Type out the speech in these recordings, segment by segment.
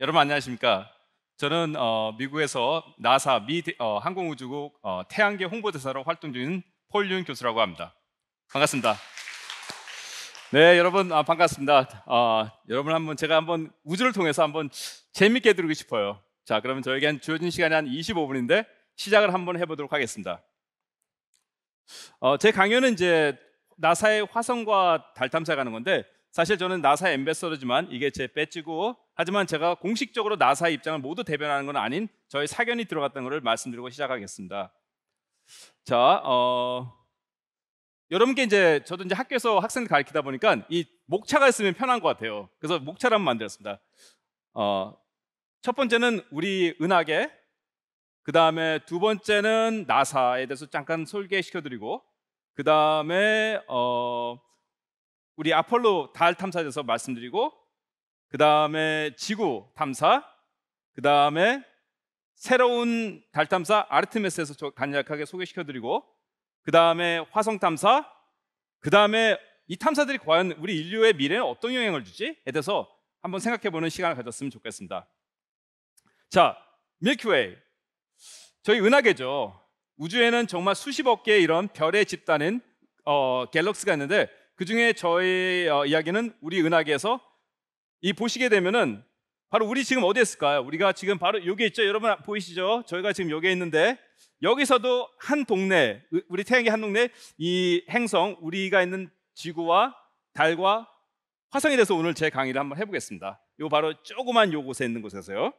여러분 안녕하십니까? 저는 어, 미국에서 나사 미 어, 항공우주국 어, 태양계 홍보대사로 활동 중인 폴윤 교수라고 합니다. 반갑습니다. 네, 여러분 아, 반갑습니다. 아, 여러분 한번 제가 한번 우주를 통해서 한번 재밌게 해드리고 싶어요. 자, 그러면 저에겐 주어진 시간이 한 25분인데 시작을 한번 해보도록 하겠습니다. 어, 제 강연은 이제 나사의 화성과 달 탐사 가는 건데 사실 저는 나사 엠베서더지만 이게 제 배지고 하지만 제가 공식적으로 나사의 입장을 모두 대변하는 건 아닌 저의 사견이 들어갔던 것을 말씀드리고 시작하겠습니다. 자, 어, 여러분께 이제 저도 이제 학교에서 학생을 가르치다 보니까 이 목차가 있으면 편한 것 같아요. 그래서 목차를 한번 만들었습니다. 어, 첫 번째는 우리 은하계, 그 다음에 두 번째는 나사에 대해서 잠깐 소개시켜드리고, 그 다음에 어, 우리 아폴로 달 탐사에 대해서 말씀드리고, 그 다음에 지구 탐사, 그 다음에 새로운 달 탐사 아르테미스에서 간략하게 소개시켜드리고, 그 다음에 화성 탐사, 그 다음에 이 탐사들이 과연 우리 인류의 미래에 어떤 영향을 주지에 대해서 한번 생각해보는 시간을 가졌으면 좋겠습니다. 자, 밀키웨이. 저희 은하계죠. 우주에는 정말 수십억 개의 이런 별의 집단인 어, 갤럭시가 있는데 그 중에 저희 어, 이야기는 우리 은하계에서 이 보시게 되면은 바로 우리 지금 어디에 있을까요? 우리가 지금 바로 여기 있죠. 여러분 보이시죠? 저희가 지금 여기에 있는데 여기서도 한 동네, 우리 태양의 한 동네 이 행성 우리가 있는 지구와 달과 화성에 대해서 오늘 제 강의를 한번 해보겠습니다. 요 바로 조그만 요 곳에 있는 곳에서요.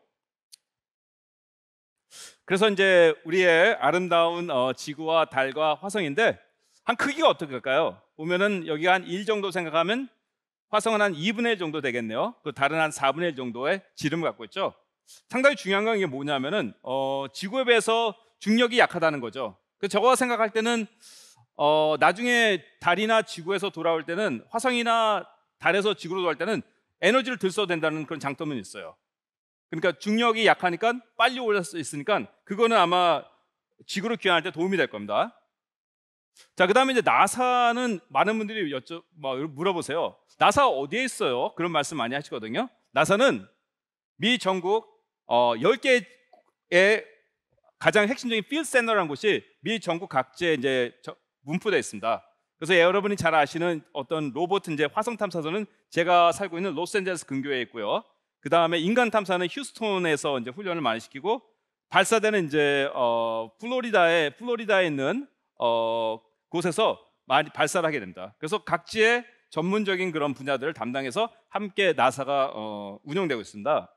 그래서 이제 우리의 아름다운 어, 지구와 달과 화성인데 한 크기가 어떻게 될까요 보면은 여기가 한1 정도 생각하면 화성은 한 2분의 1 정도 되겠네요. 그 다른 한 4분의 1 정도의 지름을 갖고 있죠. 상당히 중요한 건 이게 뭐냐면은 어, 지구에 비해서 중력이 약하다는 거죠. 그 저거 생각할 때는 어, 나중에 달이나 지구에서 돌아올 때는 화성이나 달에서 지구로 돌아올 때는 에너지를 들써야 된다는 그런 장점은 있어요. 그러니까 중력이 약하니까 빨리 올릴 수 있으니까 그거는 아마 지구를 귀환할 때 도움이 될 겁니다. 자, 그다음에 이제 나사는 많은 분들이 여쭤 뭐, 물어보세요. 나사 어디에 있어요? 그런 말씀 많이 하시거든요. 나사는 미 전국 어, 10개의 가장 핵심적인 필드 센터라는 곳이 미 전국 각지에 이제 문포되어 있습니다. 그래서 예, 여러분이 잘 아시는 어떤 로봇 이제 화성 탐사선은 제가 살고 있는 로스앤젤레스 근교에 있고요. 그 다음에 인간 탐사는 휴스톤에서 이제 훈련을 많이 시키고 발사되는 이제 어, 플로리다에 플로리다에 있는 어, 곳에서 많이 발사를 하게 됩니다. 그래서 각지의 전문적인 그런 분야들을 담당해서 함께 나사가 어, 운영되고 있습니다.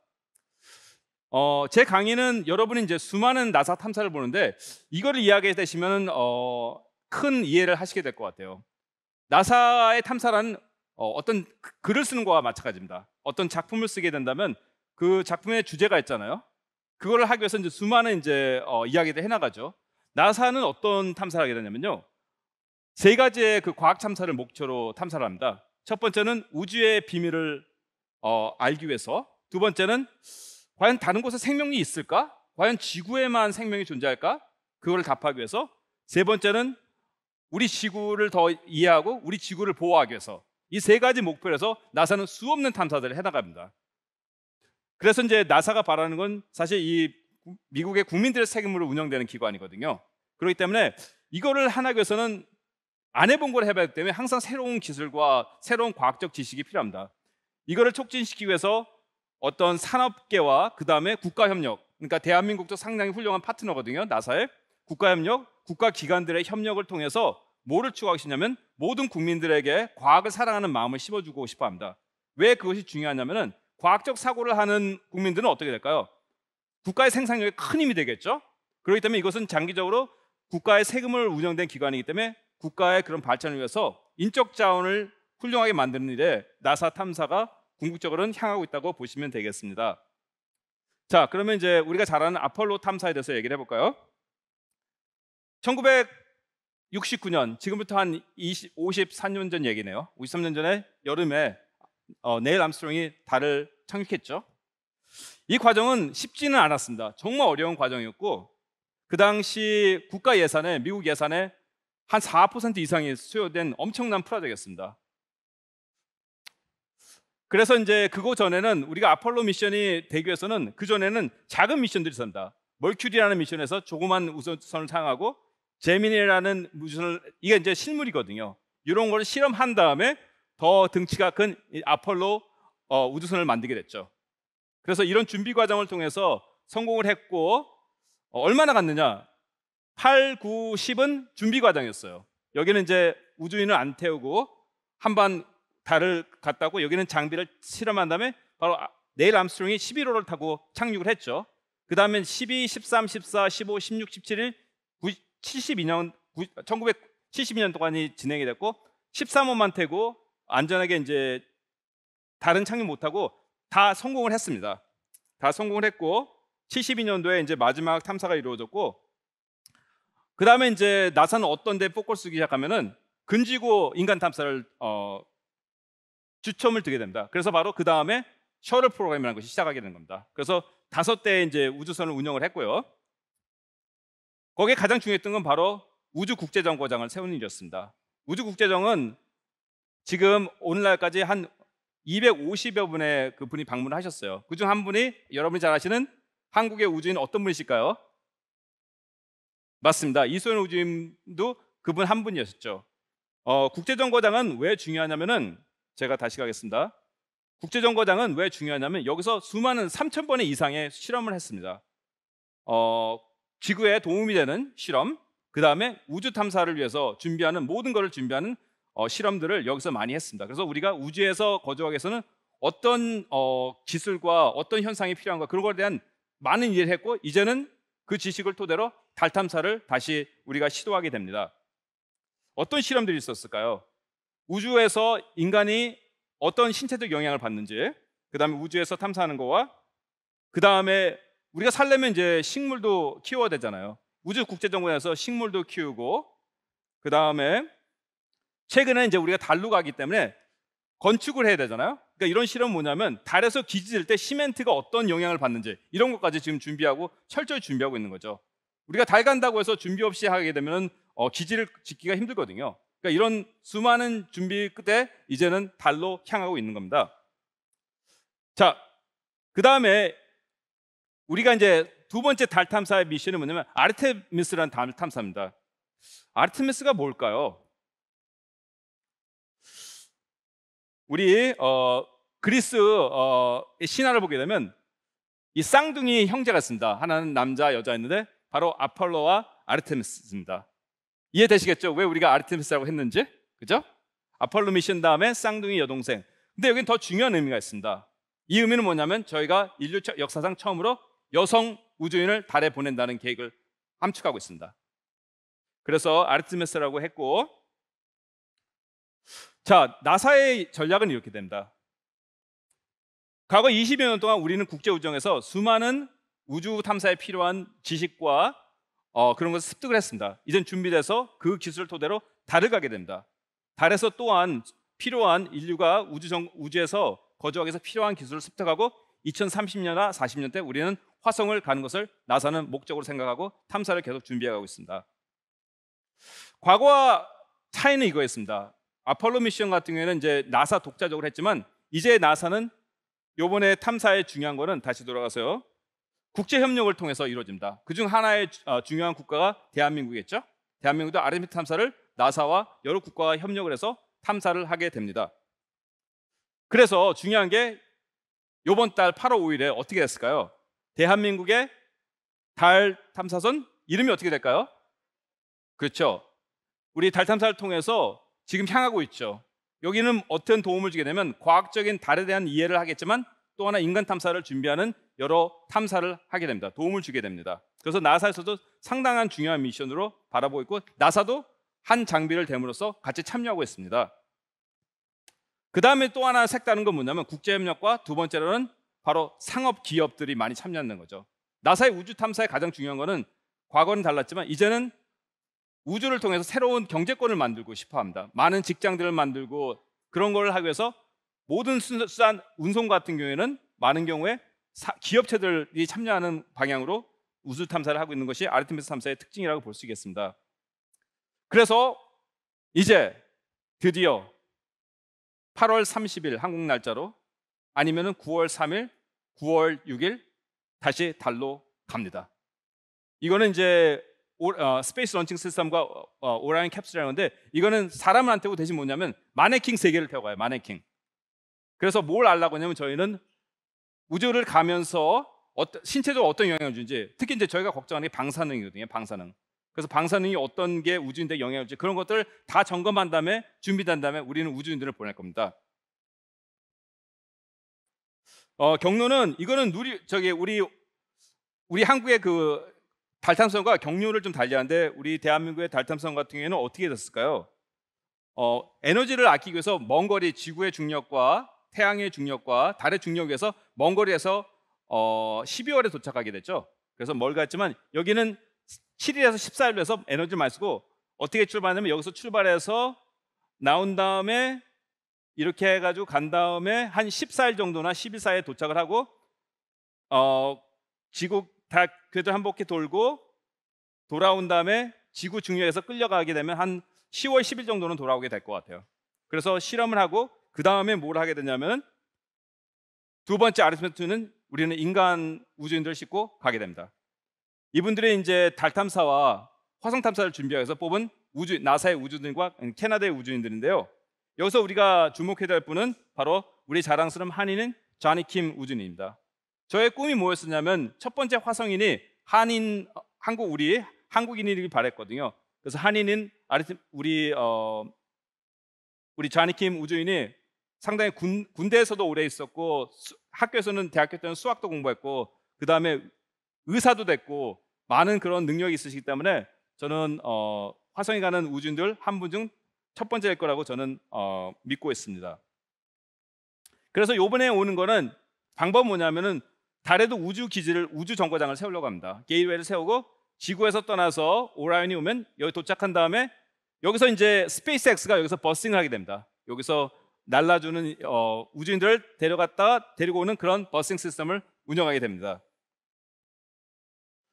어, 제 강의는 여러분이 이제 수많은 나사 탐사를 보는데 이거를 이야기해 되시면 어, 큰 이해를 하시게 될 것 같아요. 나사의 탐사란 어, 어떤 그, 글을 쓰는 거와 마찬가지입니다. 어떤 작품을 쓰게 된다면 그 작품의 주제가 있잖아요. 그거를 하기 위해서 이제 수많은 이제 어, 이야기를 해나가죠. 나사는 어떤 탐사를 하게 되냐면요. 세 가지의 그 과학 탐사를 목표로 탐사를 합니다. 첫 번째는 우주의 비밀을 어, 알기 위해서. 두 번째는 과연 다른 곳에 생명이 있을까? 과연 지구에만 생명이 존재할까? 그걸 답하기 위해서. 세 번째는 우리 지구를 더 이해하고 우리 지구를 보호하기 위해서. 이 세 가지 목표해서 나사는 수없는 탐사들을 해나갑니다. 그래서 이제 나사가 바라는 건 사실 이 미국의 국민들의 세금으로 운영되는 기관이거든요. 그렇기 때문에 이거를 한학교에서는 안 해본 걸 해봐야 되기 때문에 항상 새로운 기술과 새로운 과학적 지식이 필요합니다. 이거를 촉진시키기 위해서 어떤 산업계와 그 다음에 국가협력, 그러니까 대한민국도 상당히 훌륭한 파트너거든요. 나사의 국가협력, 국가기관들의 협력을 통해서 뭐를 추구하시냐면 모든 국민들에게 과학을 사랑하는 마음을 심어주고 싶어 합니다. 왜 그것이 중요하냐면은 과학적 사고를 하는 국민들은 어떻게 될까요? 국가의 생산력에 큰 힘이 되겠죠. 그렇기 때문에 이것은 장기적으로 국가의 세금을 운영된 기관이기 때문에 국가의 그런 발전을 위해서 인적 자원을 훌륭하게 만드는 일에 나사 탐사가 궁극적으로는 향하고 있다고 보시면 되겠습니다. 자, 그러면 이제 우리가 잘 아는 아폴로 탐사에 대해서 얘기를 해볼까요? 1969년, 지금부터 한 20, 53년 전 얘기네요. 53년 전에 여름에 어, 네일 암스트롱이 달을 착륙했죠. 이 과정은 쉽지는 않았습니다. 정말 어려운 과정이었고 그 당시 국가 예산에 미국 예산에 한 4% 이상이 수요된 엄청난 프로젝트였습니다. 그래서 이제 그거 전에는 우리가 아폴로 미션이 되기 위해서는 그 전에는 작은 미션들이 있습다 멀큐리라는 미션에서 조그만 우주선을 사용하고 제미니라는 우주선을 이게 이제 실물이거든요. 이런 걸 실험한 다음에 더 등치가 큰 아폴로 어, 우주선을 만들게 됐죠. 그래서 이런 준비 과정을 통해서 성공을 했고 어, 얼마나 갔느냐? 8, 9, 10은 준비 과정이었어요. 여기는 이제 우주인을 안 태우고 한 번 달을 갔다고 여기는 장비를 실험한 다음에 바로 아, 네일 암스트롱이 11호를 타고 착륙을 했죠. 그 다음에 12, 13, 14, 15, 16, 17일 72년 1972년 동안이 진행이 됐고 13호만 태고 안전하게 이제 다른 착륙 못 하고 다 성공을 했습니다. 다 성공을 했고 72년도에 이제 마지막 탐사가 이루어졌고 그 다음에 이제 나사는 어떤 데 포커스 쓰기 시작하면은 근지고 인간 탐사를 어, 주첨을 두게 됩니다. 그래서 바로 그 다음에 셔틀 프로그램이라는 것이 시작하게 되는 겁니다. 그래서 다섯 대의 이제 우주선을 운영을 했고요. 거기에 가장 중요했던 건 바로 우주국제정거장을 세우는 일이었습니다. 우주국제정은 지금 오늘날까지 한 250여 분의 그 분이 방문을 하셨어요. 그 중 한 분이 여러분이 잘 아시는 한국의 우주인 어떤 분이실까요? 맞습니다. 이소연 우주인도 그분 한분이었죠 어, 국제정거장은 왜 중요하냐면은 제가 다시 가겠습니다. 국제정거장은 왜 중요하냐면 여기서 수많은 3천 번의 이상의 실험을 했습니다. 어, 지구에 도움이 되는 실험, 그 다음에 우주 탐사를 위해서 준비하는 모든 것을 준비하는 어, 실험들을 여기서 많이 했습니다. 그래서 우리가 우주에서 거주하기 위서는 어떤 어, 기술과 어떤 현상이 필요한가 그런 것에 대한 많은 일을 했고 이제는 그 지식을 토대로 달 탐사를 다시 우리가 시도하게 됩니다. 어떤 실험들이 있었을까요? 우주에서 인간이 어떤 신체적 영향을 받는지, 그 다음에 우주에서 탐사하는 거와 그 다음에 우리가 살려면 이제 식물도 키워야 되잖아요. 우주 국제정원에서 식물도 키우고 그 다음에 최근에 이제 우리가 달로 가기 때문에 건축을 해야 되잖아요. 그러니까 이런 실험 뭐냐면 달에서 기지질 때 시멘트가 어떤 영향을 받는지 이런 것까지 지금 준비하고 철저히 준비하고 있는 거죠. 우리가 달 간다고 해서 준비 없이 하게 되면 어, 기지를 짓기가 힘들거든요. 그러니까 이런 수많은 준비 끝에 이제는 달로 향하고 있는 겁니다. 자, 그 다음에 우리가 이제 두 번째 달 탐사의 미션은 뭐냐면 아르테미스라는 달 탐사입니다. 아르테미스가 뭘까요? 우리 어, 그리스 어, 신화를 보게 되면 이 쌍둥이 형제가 있습니다. 하나는 남자 여자였는데 바로 아폴로와 아르테미스입니다. 이해되시겠죠? 왜 우리가 아르테미스라고 했는지 그죠? 아폴로 미신 다음에 쌍둥이 여동생. 근데 여기더 중요한 의미가 있습니다. 이 의미는 뭐냐면 저희가 인류 역사상 처음으로 여성 우주인을 달에 보낸다는 계획을 함축하고 있습니다. 그래서 아르테미스라고 했고 자, 나사의 전략은 이렇게 됩니다. 과거 20여 년 동안 우리는 국제 우정에서 수많은 우주 탐사에 필요한 지식과 어, 그런 것을 습득을 했습니다. 이젠 준비돼서 그 기술을 토대로 달을 가게 됩니다. 달에서 또한 필요한 인류가 우주 정, 우주에서 거주하기에서 필요한 기술을 습득하고 2030년이나 40년 대 우리는 화성을 가는 것을 나사는 목적으로 생각하고 탐사를 계속 준비해가고 있습니다. 과거와 차이는 이거였습니다. 아폴로 미션 같은 경우에는 이제 나사 독자적으로 했지만 이제 나사는 요번에 탐사의 중요한 거는 다시 돌아가서요. 국제 협력을 통해서 이루어집니다. 그중 하나의 어, 중요한 국가가 대한민국이겠죠. 대한민국도 아르테미스 탐사를 나사와 여러 국가와 협력을 해서 탐사를 하게 됩니다. 그래서 중요한 게 요번 달 8월 5일에 어떻게 됐을까요? 대한민국의 달 탐사선 이름이 어떻게 될까요? 그렇죠. 우리 달 탐사를 통해서 지금 향하고 있죠. 여기는 어떤 도움을 주게 되면 과학적인 달에 대한 이해를 하겠지만 또 하나 인간 탐사를 준비하는 여러 탐사를 하게 됩니다. 도움을 주게 됩니다. 그래서 나사에서도 상당한 중요한 미션으로 바라보고 있고 나사도 한 장비를 댐으로써 같이 참여하고 있습니다. 그 다음에 또 하나 색다른 건 뭐냐면 국제협력과 두 번째로는 바로 상업 기업들이 많이 참여하는 거죠. 나사의 우주 탐사의 가장 중요한 거는 과거는 달랐지만 이제는 우주를 통해서 새로운 경제권을 만들고 싶어 합니다. 많은 직장들을 만들고 그런 걸 하기 위해서 모든 수산 운송 같은 경우에는 많은 경우에 기업체들이 참여하는 방향으로 우주 탐사를 하고 있는 것이 아르테미스 탐사의 특징이라고 볼 수 있겠습니다. 그래서 이제 드디어 8월 30일 한국 날짜로 아니면 9월 3일, 9월 6일 다시 달로 갑니다. 이거는 이제 어, 스페이스 런칭 시스템과 어, 어, 오라인 캡슐이라는 데 이거는 사람을 안 태우고 대신 뭐냐면 마네킹 세 개를 태워가요. 마네킹. 그래서 뭘 알라고 하냐면 저희는 우주를 가면서 어떤, 신체적으로 어떤 영향을 주는지 특히 이제 저희가 걱정하는 게 방사능이거든요. 방사능. 그래서 방사능이 어떤 게우주인데 영향을 줄지 그런 것들을 다 점검한 다음에 준비된 다음에 우리는 우주인들을 보낼 겁니다. 어, 경로는 이거는 누리 저기 우리 우리 한국의 그 달탐성과 경륜을 좀달리하는데 우리 대한민국의 달탐성 같은 경우에는 어떻게 됐을까요? 어, 에너지를 아끼기 위해서 먼 거리 지구의 중력과 태양의 중력과 달의 중력에서 먼 거리에서 어, 12월에 도착하게 됐죠. 그래서 멀갔지만 여기는 7일에서 14일로 해서 에너지 많이 쓰고 어떻게 출발하냐면 여기서 출발해서 나온 다음에 이렇게 해가지고 간 다음에 한 14일 정도나 1 2일에 도착을 하고 어, 지구 다 궤도 한 바퀴 돌고 돌아온 다음에 지구 중력에서 끌려가게 되면 한 10월 10일 정도는 돌아오게 될 것 같아요. 그래서 실험을 하고 그 다음에 뭘 하게 되냐면 두 번째 아르테미스는 우리는 인간 우주인들을 싣고 가게 됩니다. 이분들이 이제 달 탐사와 화성 탐사를 준비해서 뽑은 우주 나사의 우주인과 캐나다의 우주인들인데요. 여기서 우리가 주목해야 될 분은 바로 우리 자랑스러운 한인인 자니 킴 우주인입니다. 저의 꿈이 뭐였었냐면 첫 번째 화성인이 한인 어, 한국 우리 한국인이길 바랬거든요. 그래서 한인인 우리 어 우리 자니킴 우주인이 상당히 군, 군대에서도 오래 있었고 수, 학교에서는 대학교 때는 수학도 공부했고 그 다음에 의사도 됐고 많은 그런 능력이 있으시기 때문에 저는 어, 화성에 가는 우주인들 한 분 중 첫 번째일 거라고 저는 어, 믿고 있습니다. 그래서 요번에 오는 거는 방법 뭐냐면은 달에도 우주 기지를 우주 정거장을 세우려고 합니다. 게이웨이를 세우고 지구에서 떠나서 오라이온이 오면 여기 도착한 다음에 여기서 이제 스페이스X가 여기서 버싱을 하게 됩니다. 여기서 날라주는 어, 우주인들을 데려갔다 데리고 오는 그런 버싱 시스템을 운영하게 됩니다.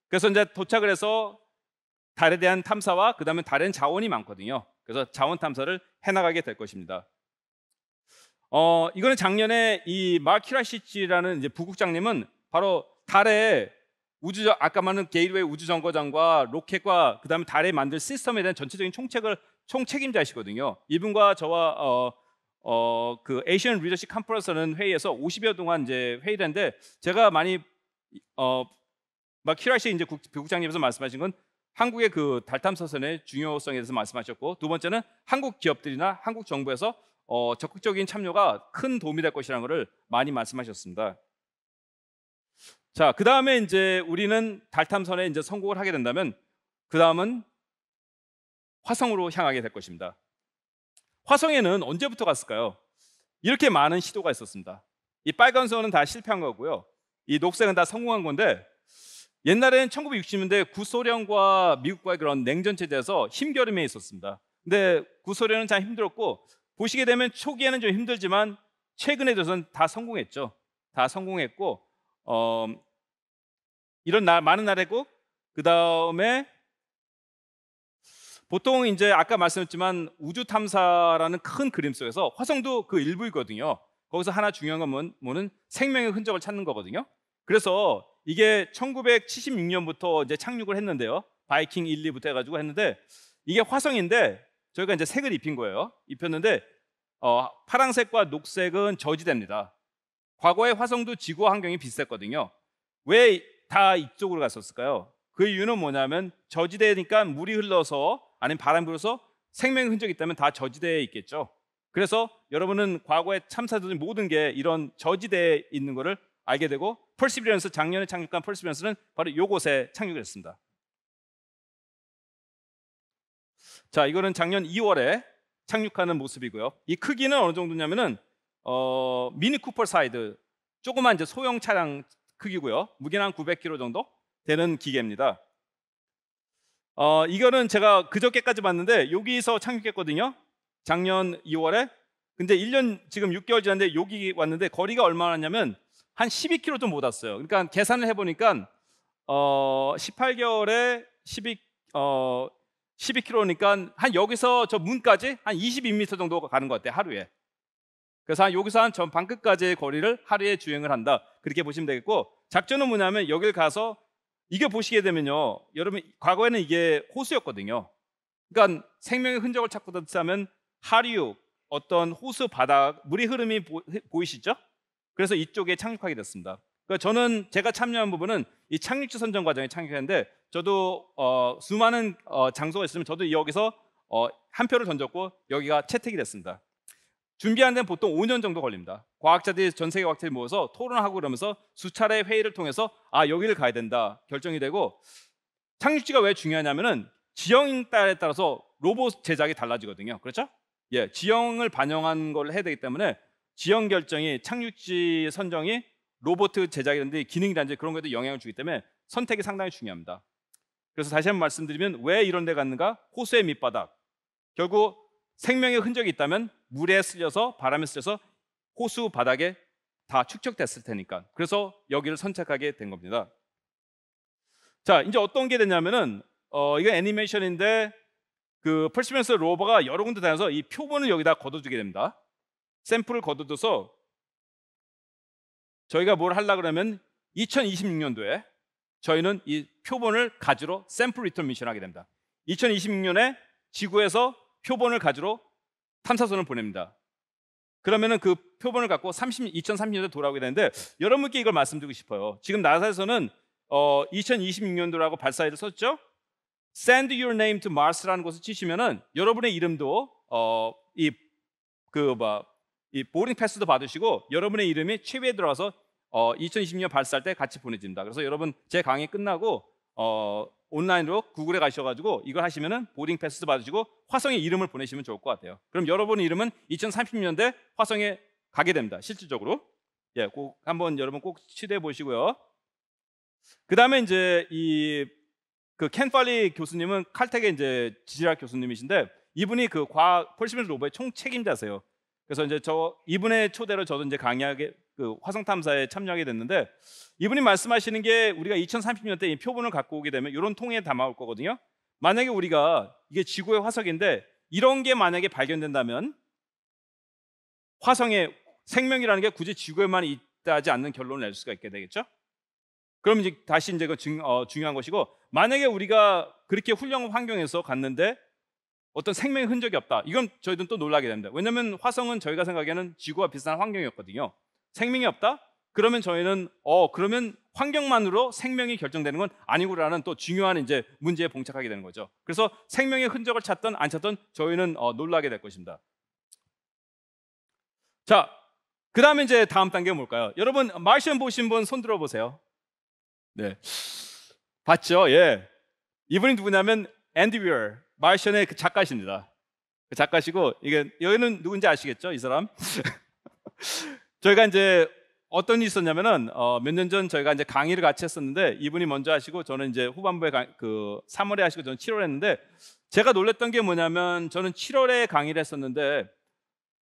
그래서 이제 도착을 해서 달에 대한 탐사와 그 다음에 달엔 자원이 많거든요. 그래서 자원 탐사를 해나가게 될 것입니다. 어, 이거는 작년에 이 마키라시치라는 이제 부국장님은 바로 달에 우주 아까 말한 게이트웨이 우주 정거장과 로켓과 그다음에 달에 만들 시스템에 대한 전체적인 총책을 총책임자이시거든요. 이분과 저와 어, 어, 그 에이시안 리더십 컨퍼런스는 회의에서 50여 동안 이제 회의를 했는데 제가 많이 어, 막히라씨 이제 국, 국장님께서 말씀하신 건 한국의 그 달탐사선의 중요성에 대해서 말씀하셨고 두 번째는 한국 기업들이나 한국 정부에서 어, 적극적인 참여가 큰 도움이 될 것이라는 것을 많이 말씀하셨습니다. 자, 그 다음에 이제 우리는 달 탐선에 이제 성공을 하게 된다면 그 다음은 화성으로 향하게 될 것입니다. 화성에는 언제부터 갔을까요? 이렇게 많은 시도가 있었습니다. 이 빨간 선은 다 실패한 거고요. 이 녹색은 다 성공한 건데 옛날엔 1960년대 구소련과 미국과의 그런 냉전 체제에서 힘겨름에 있었습니다. 근데 구소련은 참 힘들었고 보시게 되면 초기에는 좀 힘들지만 최근에 들어서는 다 성공했죠. 다 성공했고 어, 이런 날, 많은 날에 꼭그 다음에 보통 이제 아까 말씀했지만 우주 탐사라는 큰 그림 속에서 화성도 그 일부이거든요. 거기서 하나 중요한 건 뭐는 생명의 흔적을 찾는 거거든요. 그래서 이게 1976년부터 이제 착륙을 했는데요. 바이킹 1, 2부터 해가지고 했는데 이게 화성인데 저희가 이제 색을 입힌 거예요. 입혔는데 어, 파랑색과 녹색은 저지됩니다 과거의 화성도 지구 환경이 비슷했거든요. 왜다 이쪽으로 갔었을까요? 그 이유는 뭐냐면 저지대니까 물이 흘러서 아니면 바람이 불어서 생명 의 흔적이 있다면 다 저지대에 있겠죠. 그래서 여러분은 과거에 참사들이 모든 게 이런 저지대에 있는 것을 알게 되고 펄시비런스 작년에 착륙한 펄시비런스는 바로 요곳에 착륙했습니다. 을 자, 이거는 작년 2월에 착륙하는 모습이고요. 이 크기는 어느 정도냐면은 어, 미니 쿠퍼 사이드 조그만 이제 소형 차량 크기고요. 무게는 한 900kg 정도 되는 기계입니다. 어, 이거는 제가 그저께까지 봤는데 여기서 착륙했거든요. 작년 2월에. 근데 1년 지금 6개월 지났는데 여기 왔는데 거리가 얼마나 왔냐면 한 12km 좀못 왔어요. 그러니까 계산을 해보니까 어, 18개월에 12, 어, 12km니까 한 여기서 저 문까지 한 22m 정도가 가는 것 같아요. 하루에. 그래서 여기서 한 전 방 끝까지의 거리를 하루에 주행을 한다. 그렇게 보시면 되겠고 작전은 뭐냐면 여길 가서 이게 보시게 되면요. 여러분 과거에는 이게 호수였거든요. 그러니까 생명의 흔적을 찾고 다면 하류 어떤 호수 바닥 물의 흐름이 보, 이시죠 그래서 이쪽에 착륙하게 됐습니다. 그러니까 저는 제가 참여한 부분은 이 착륙지 선정 과정에 착륙했는데 저도 어, 수많은 어, 장소가 있으면 저도 여기서 어, 한 표를 던졌고 여기가 채택이 됐습니다. 준비하는 데는 보통 5년 정도 걸립니다. 과학자들이 전 세계 과학자들이 모여서 토론하고 그러면서 수차례 회의를 통해서 아 여기를 가야 된다 결정이 되고 창륙지가왜 중요하냐면은 지형에 따라서 로봇 제작이 달라지거든요. 그렇죠? 예, 지형을 반영한 걸 해야 되기 때문에 지형 결정이 창륙지 선정이 로봇 제작이라든지 기능이라든지 그런 것에도 영향을 주기 때문에 선택이 상당히 중요합니다. 그래서 다시 한번 말씀드리면 왜 이런 데 갔는가? 호수의 밑바닥. 결국 생명의 흔적이 있다면 물에 쓸려서 바람에 쓸려서 호수 바닥에 다 축적됐을 테니까. 그래서 여기를 선택하게 된 겁니다. 자, 이제 어떤 게됐냐면은 어, 이거 애니메이션인데 그펄시맨스 로버가 여러 군데 다녀서 이 표본을 여기다 걷어주게 됩니다. 샘플을 걷어둬서 저희가 뭘 하려 그러면 2026년도에 저희는 이 표본을 가지러 샘플 리턴 미션 하게 됩니다. 2026년에 지구에서 표본을 가지러 탐사선을 보냅니다. 그러면은 그 표본을 갖고 30, 2030년도 에 돌아오게 되는데 여러분께 이걸 말씀드리고 싶어요. 지금 나사에서는 어, 2026년도라고 발사일을 썼죠. Send your name to Mars라는 곳을 치시면은 여러분의 이름도 어, 이그뭐이 그 뭐, 보링 패스도 받으시고 여러분의 이름이 최위에 들어와서 어, 2020년 발사할 때 같이 보내집니다. 그래서 여러분 제 강의 끝나고 어, 온라인으로 구글에 가셔가지고 이걸 하시면은 보딩 패스 받으시고 화성의 이름을 보내시면 좋을 것 같아요. 그럼 여러분 이름은 2030년대 화성에 가게 됩니다. 실질적으로 예, 꼭 한번 여러분 꼭 시도해 보시고요. 그다음에 이제 이 그캔팔리 교수님은 칼텍의 이제 지질학 교수님이신데 이분이 그 과학 폴시멘스 로버의 총 책임자세요. 그래서 이제 저 이분의 초대로 저도 이제 강의하게 그 화성 탐사에 참여하게 됐는데 이분이 말씀하시는 게 우리가 2030년대 이 표본을 갖고 오게 되면 이런 통에 담아올 거거든요. 만약에 우리가 이게 지구의 화석인데 이런 게 만약에 발견된다면 화성의 생명이라는 게 굳이 지구에만 있다지 않는 결론을 낼 수가 있게 되겠죠. 그럼 이제 다시 이제 그 어, 중요한 것이고 만약에 우리가 그렇게 훌륭한 환경에서 갔는데 어떤 생명의 흔적이 없다. 이건 저희들은 또 놀라게 됩니다. 왜냐하면 화성은 저희가 생각하기에는 지구와 비슷한 환경이었거든요. 생명이 없다? 그러면 저희는 어 그러면 환경만으로 생명이 결정되는 건 아니구라는 또 중요한 이제 문제에 봉착하게 되는 거죠. 그래서 생명의 흔적을 찾던 안 찾던 저희는 어, 놀라게 될 것입니다. 자, 그 다음에 이제 다음 단계 뭘까요? 여러분 마시안 보신 분 손 들어보세요. 네, 봤죠? 예, 이분이 누구냐면 앤디 웨어, 마시안의 그 작가십니다. 그 작가시고 이게 여기는 누군지 아시겠죠? 이 사람. 저희가 이제 어떤 일이 있었냐면은 어, 몇년 전 저희가 이제 강의를 같이 했었는데 이분이 먼저 하시고 저는 이제 후반부에 가, 그 3월에 하시고 저는 7월에 했는데 제가 놀랬던 게 뭐냐면 저는 7월에 강의를 했었는데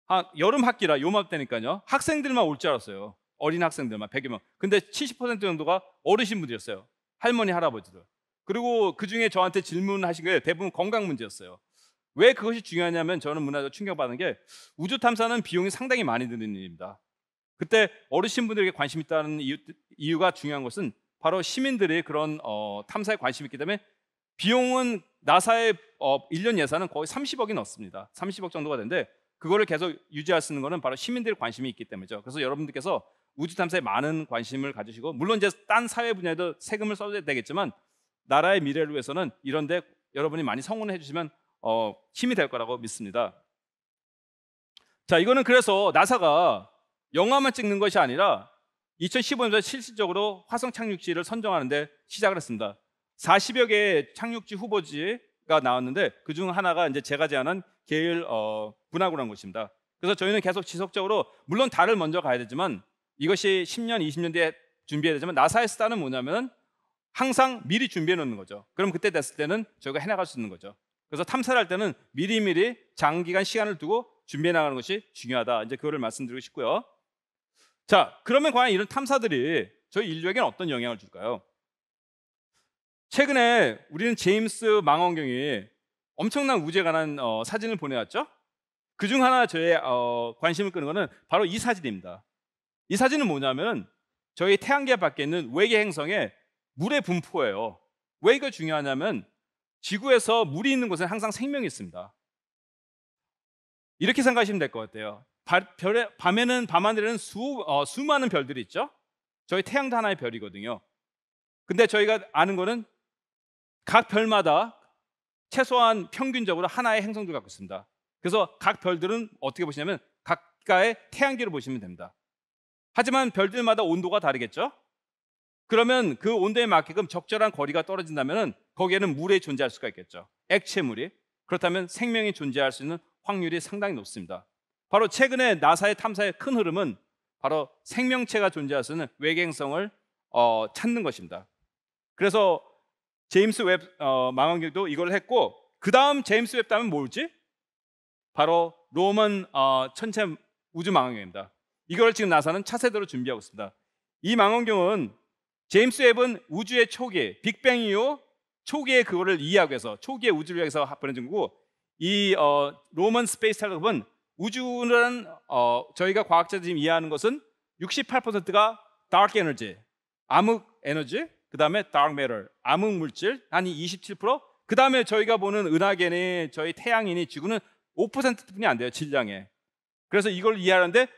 아, 여름 학기라 요맘때니까요 학생들만 올 줄 알았어요 어린 학생들만 100여 명 근데 70% 정도가 어르신 분들이었어요 할머니 할아버지들 그리고 그중에 저한테 질문하신 게 대부분 건강 문제였어요 왜 그것이 중요하냐면 저는 문화적 충격받은 게 우주 탐사는 비용이 상당히 많이 드는 일입니다 그때 어르신분들에게 관심 있다는 이유, 가 중요한 것은 바로 시민들의 그런 어, 탐사에 관심이 있기 때문에 비용은 나사의 어, 1년 예산은 거의 30억이 넘습니다. 30억 정도가 되는데 그거를 계속 유지할 수 있는 것은 바로 시민들 의 관심이 있기 때문이죠. 그래서 여러분들께서 우주 탐사에 많은 관심을 가지시고 물론 이제 딴 사회 분야에도 세금을 써도 되겠지만 나라의 미래를 위해서는 이런데 여러분이 많이 성원을 해주시면 어, 힘이 될 거라고 믿습니다. 자, 이거는 그래서 나사가 영화만 찍는 것이 아니라 2015년에 실질적으로 화성 착륙지를 선정하는데 시작을 했습니다. 40여 개의 착륙지 후보지가 나왔는데 그 중 하나가 이제 제가 제안한 게일 어, 분화구라는 것입니다 그래서 저희는 계속 지속적으로 물론 달을 먼저 가야 되지만 이것이 10년, 20년 뒤에 준비해야 되지만 나사의 스타는 뭐냐면 항상 미리 준비해 놓는 거죠. 그럼 그때 됐을 때는 저희가 해나갈 수 있는 거죠. 그래서 탐사를 할 때는 미리미리 장기간 시간을 두고 준비해 나가는 것이 중요하다. 이제 그거를 말씀드리고 싶고요. 자, 그러면 과연 이런 탐사들이 저희 인류에게는 어떤 영향을 줄까요? 최근에 우리는 제임스 망원경이 엄청난 우주에 관한 어, 사진을 보내왔죠. 그 중 하나 저의 어, 관심을 끄는 것은 바로 이 사진입니다. 이 사진은 뭐냐면 저희 태양계 밖에 있는 외계 행성의 물의 분포예요. 왜 이거 중요하냐면 지구에서 물이 있는 곳에 항상 생명이 있습니다. 이렇게 생각하시면 될 것 같아요. 별에, 밤에는 밤하늘에는 수, 어, 수많은 별들이 있죠. 저희 태양도 하나의 별이거든요. 근데 저희가 아는 거는 각 별마다 최소한 평균적으로 하나의 행성도 갖고 있습니다. 그래서 각 별들은 어떻게 보시냐면 각각의 태양계로 보시면 됩니다. 하지만 별들마다 온도가 다르겠죠? 그러면 그 온도에 맞게끔 적절한 거리가 떨어진다면 거기에는 물이 존재할 수가 있겠죠. 액체물이. 그렇다면 생명이 존재할 수 있는 확률이 상당히 높습니다. 바로 최근에 나사의 탐사의 큰 흐름은 바로 생명체가 존재하는 외계행성을 어, 찾는 것입니다. 그래서 제임스 웹 어, 망원경도 이걸 했고 그 다음 제임스 웹 다음은 뭘지? 바로 로먼 어, 천체 우주 망원경입니다. 이걸 지금 나사는 차세대로 준비하고 있습니다. 이 망원경은 제임스 웹은 우주의 초기, 빅뱅 이후 초기의 그거를 이해하기 위해서 초기의 우주를 위해서 보내준 거고 이 어, 로먼 스페이스 텔레그램은 우주는 어, 저희가 과학자들이 이해하는 것은 68%가 dark energy, 암흑 에너지, 그 다음에 dark matter, 암흑 물질, 한 27%, 그 다음에 저희가 보는 은하계니 저희 태양이니 지구는 5%뿐이 안 돼요 질량에. 그래서 이걸 이해하는데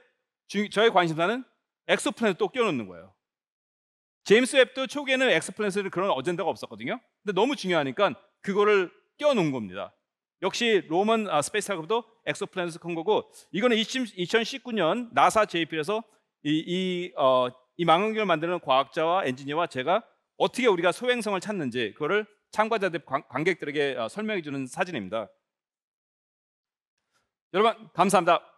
저희 관심사는 엑소플랜을 또 끼워넣는 거예요. 제임스 웹도 초기에는 엑스플랜스를 그런 어젠다가 없었거든요. 근데 너무 중요하니까 그거를 껴놓은 겁니다. 역시 로먼 아, 스페이스 하급도 엑소플래닛을 큰 거고 이거는 2019년 나사 JP에서 이, 이, 어, 이 망원경을 만드는 과학자와 엔지니어와 제가 어떻게 우리가 소행성을 찾는지 그거를 참가자들 관객들에게 어, 설명해 주는 사진입니다. 여러분 감사합니다.